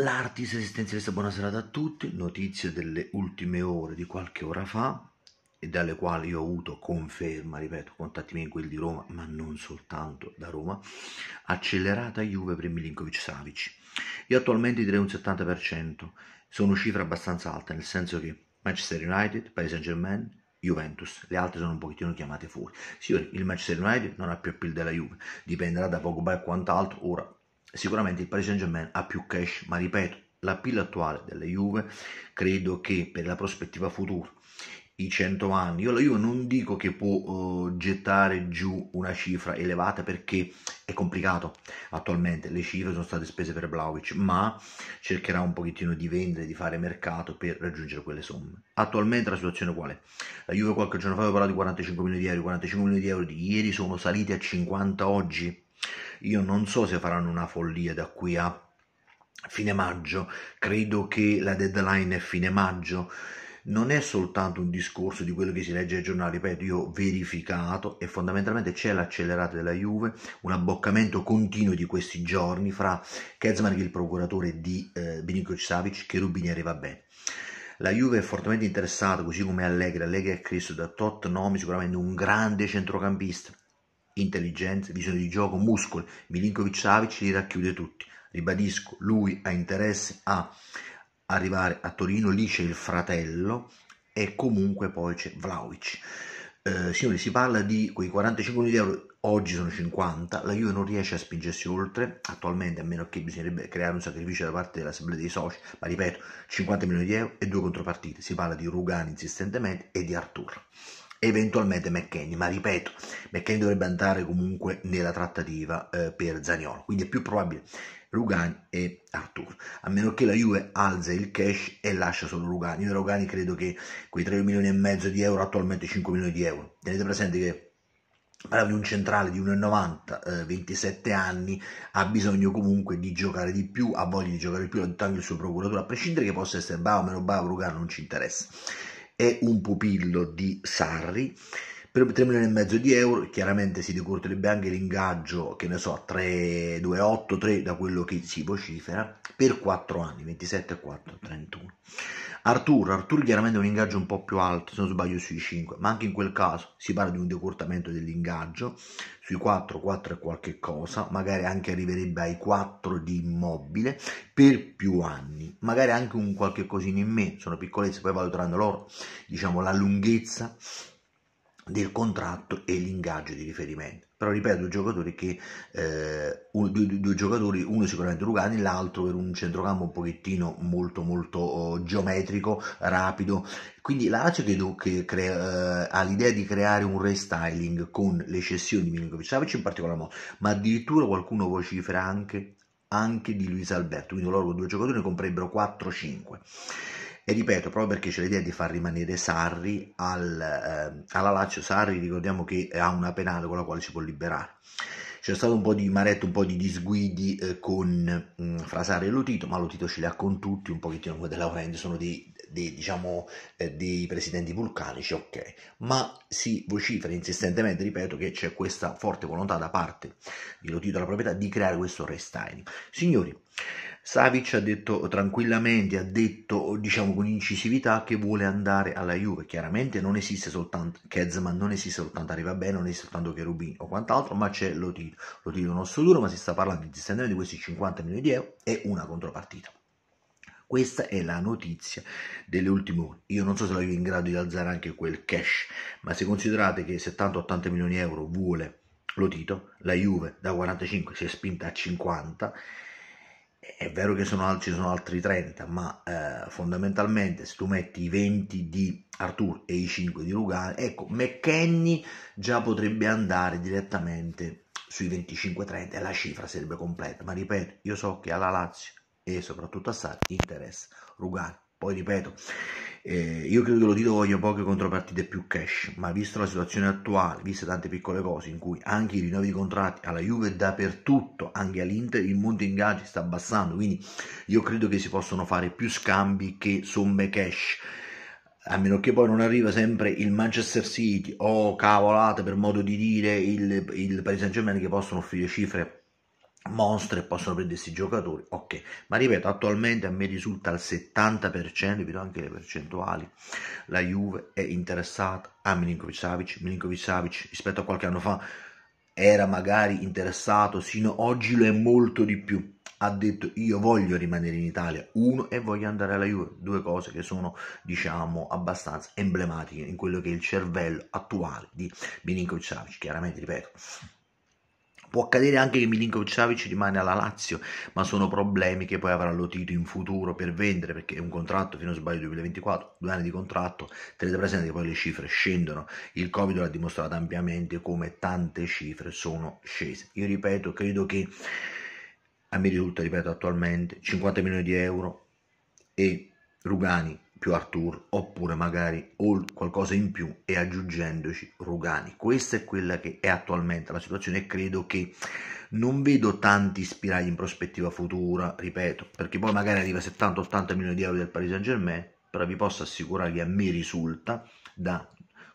L'artista Esistenzialista, buonasera a tutti, notizie delle ultime ore di qualche ora fa e dalle quali io ho avuto conferma, ripeto, contatti miei quelli di Roma, ma non soltanto da Roma, accelerata Juve per Milinkovic Savic. Io attualmente direi un 70%, sono cifre abbastanza alte, nel senso che Manchester United, Paris Saint Germain, Juventus, le altre sono un pochettino chiamate fuori. Signori, il Manchester United non ha più appeal della Juve, dipenderà da Pogba e quant'altro, ora sicuramente il Paris Saint Germain ha più cash, ma ripeto, la pilla attuale della Juve credo che per la prospettiva futura i 100 anni. Io la non dico che può uh, gettare giù una cifra elevata perché è complicato attualmente, le cifre sono state spese per Vlaovic, ma cercherà un pochettino di vendere, di fare mercato per raggiungere quelle somme. Attualmente la situazione qual è? La Juve qualche giorno fa aveva parlato di 45 milioni di euro, 45 milioni di euro di ieri sono saliti a 50 oggi, io non so se faranno una follia da qui a fine maggio, credo che la deadline è fine maggio. Non è soltanto un discorso di quello che si legge ai giornali, ripeto, io ho verificato e fondamentalmente c'è l'accelerata della Juve, un abboccamento continuo di questi giorni fra Kezman, il procuratore di eh, Beniko Savic, che Rubini arriva bene. La Juve è fortemente interessata, così come Allegri. Allegri è Cristo da Tot Nomi, sicuramente un grande centrocampista intelligenza, visione di gioco, muscoli. Milinkovic Savic li racchiude tutti. Ribadisco, lui ha interesse a arrivare a Torino, lì c'è il fratello e comunque poi c'è Vlaovic. Eh, signori, si parla di quei 45 milioni di euro, oggi sono 50, la Juve non riesce a spingersi oltre, attualmente a meno che bisognerebbe creare un sacrificio da parte dell'assemblea dei soci, ma ripeto, 50 milioni di euro e due contropartite, si parla di Rugani insistentemente e di Artur eventualmente McKenny, ma ripeto, McKenny dovrebbe andare comunque nella trattativa eh, per Zaniolo, quindi è più probabile Rugani e Artur, a meno che la Juve alza il cash e lascia solo Rugani, io da Rugani credo che quei 3 milioni e mezzo di euro, attualmente 5 milioni di euro, tenete presente che parliamo di un centrale di 1,90, eh, 27 anni, ha bisogno comunque di giocare di più, ha voglia di giocare di più, tanto il suo procuratore, a prescindere che possa essere bravo o meno bravo, Rugani non ci interessa è un pupillo di Sarri per 3 milioni e mezzo di euro chiaramente si decurterebbe anche l'ingaggio che ne so 3, 2, 8, 3 da quello che si vocifera per 4 anni 27, 4, 31 Artur, Artur chiaramente è un ingaggio un po' più alto se non sbaglio sui 5 ma anche in quel caso si parla di un decurtamento dell'ingaggio sui 4, 4 e qualche cosa magari anche arriverebbe ai 4 di immobile per più anni magari anche un qualche cosino in meno sono piccolezze poi valuteranno loro diciamo la lunghezza del contratto e l'ingaggio di riferimento. Però ripeto, due giocatori che eh, un, due, due, giocatori, uno sicuramente Lugani, l'altro per un centrocampo un pochettino molto molto oh, geometrico, rapido. Quindi la Lazio credo che crea, eh, ha l'idea di creare un restyling con le cessioni di Milinkovic Savic in particolar modo, ma addirittura qualcuno vocifera anche, anche di Luis Alberto, quindi loro due giocatori ne comprerebbero 4-5 e ripeto, proprio perché c'è l'idea di far rimanere Sarri al, eh, alla Lazio, Sarri ricordiamo che ha una penale con la quale si può liberare. C'è stato un po' di maretto, un po' di disguidi eh, con, mh, mm, fra Sarri e Lotito, ma Lotito ce li ha con tutti, un pochettino come della Laurenti, sono dei, dei, diciamo, eh, dei presidenti vulcanici, ok, ma si vocifera insistentemente, ripeto, che c'è questa forte volontà da parte di Lotito, della proprietà, di creare questo restyling. Signori, Savic ha detto tranquillamente, ha detto diciamo con incisività che vuole andare alla Juve. Chiaramente non esiste soltanto Kezman, non esiste soltanto Arriva Bene, non esiste soltanto Cherubini o quant'altro, ma c'è Lotito. Lotito non so duro, ma si sta parlando di, di questi 50 milioni di euro e una contropartita. Questa è la notizia delle ultime ore. Io non so se la Juve è in grado di alzare anche quel cash, ma se considerate che 70-80 milioni di euro vuole Lotito, la Juve da 45 si è spinta a 50 è vero che sono, ci sono altri 30, ma eh, fondamentalmente se tu metti i 20 di Artur e i 5 di Lugano, ecco, McKenny già potrebbe andare direttamente sui 25-30 e la cifra sarebbe completa. Ma ripeto, io so che alla Lazio e soprattutto a Sarri interessa Rugani. Poi ripeto, eh, io credo che lo Lotito voglia poche contropartite più cash, ma vista la situazione attuale, viste tante piccole cose in cui anche i rinnovi di contratti alla Juve dappertutto, anche all'Inter, il monte in gaggi sta abbassando, quindi io credo che si possono fare più scambi che somme cash a meno che poi non arriva sempre il Manchester City o cavolate per modo di dire il, il Paris Saint Germain che possono offrire cifre mostre possono prendersi giocatori, ok, ma ripeto, attualmente a me risulta al 70%, vi do anche le percentuali, la Juve è interessata a Milinkovic Savic, Milinkovic Savic rispetto a qualche anno fa era magari interessato, sino ad oggi lo è molto di più, ha detto io voglio rimanere in Italia, uno, e voglio andare alla Juve, due cose che sono diciamo abbastanza emblematiche in quello che è il cervello attuale di Milinkovic Savic, chiaramente ripeto Può accadere anche che Milinkovic Savic rimane alla Lazio, ma sono problemi che poi avrà Lotito in futuro per vendere, perché è un contratto fino a sbaglio 2024, due anni di contratto, tenete presente che poi le cifre scendono, il Covid l'ha dimostrato ampiamente come tante cifre sono scese. Io ripeto, credo che, a me risulta, ripeto attualmente, 50 milioni di euro e Rugani più Artur oppure magari qualcosa in più e aggiungendoci Rugani. Questa è quella che è attualmente la situazione e credo che non vedo tanti spiragli in prospettiva futura, ripeto, perché poi magari arriva 70-80 milioni di euro del Paris Saint Germain, però vi posso assicurare che a me risulta da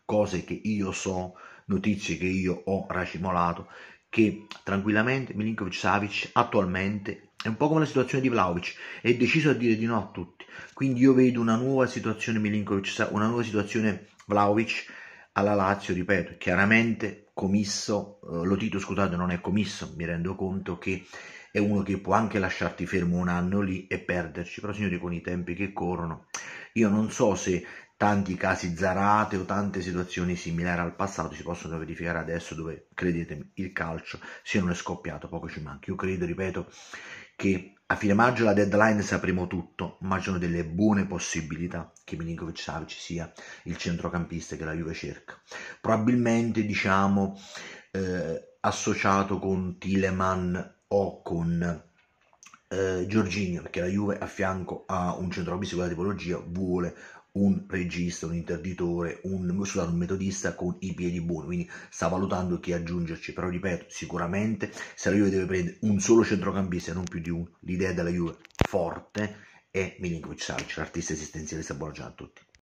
cose che io so, notizie che io ho racimolato, che tranquillamente Milinkovic Savic attualmente è un po' come la situazione di Vlaovic, è deciso a dire di no a tutti. Quindi io vedo una nuova situazione Milinkovic, una nuova situazione Vlaovic alla Lazio, ripeto, chiaramente commisso, eh, lo Tito scusate non è commisso, mi rendo conto che è uno che può anche lasciarti fermo un anno lì e perderci, però signori con i tempi che corrono, io non so se tanti casi zarate o tante situazioni similari al passato si possono verificare adesso dove, credetemi, il calcio se non è scoppiato poco ci manca. Io credo, ripeto, che a fine maggio la deadline sapremo tutto, ma ci sono delle buone possibilità che Milinkovic Savic sia il centrocampista che la Juve cerca. Probabilmente, diciamo, eh, associato con Tileman o con eh, Giorginio, perché la Juve a fianco a un centrocampista di quella tipologia vuole un regista, un interditore, un, scusate, un metodista con i piedi buoni, quindi sta valutando chi aggiungerci, però ripeto, sicuramente se la Juve deve prendere un solo centrocampista e non più di uno, l'idea della Juve forte è Milinkovic Savic, l'artista esistenziale sta buona buongiorno a tutti.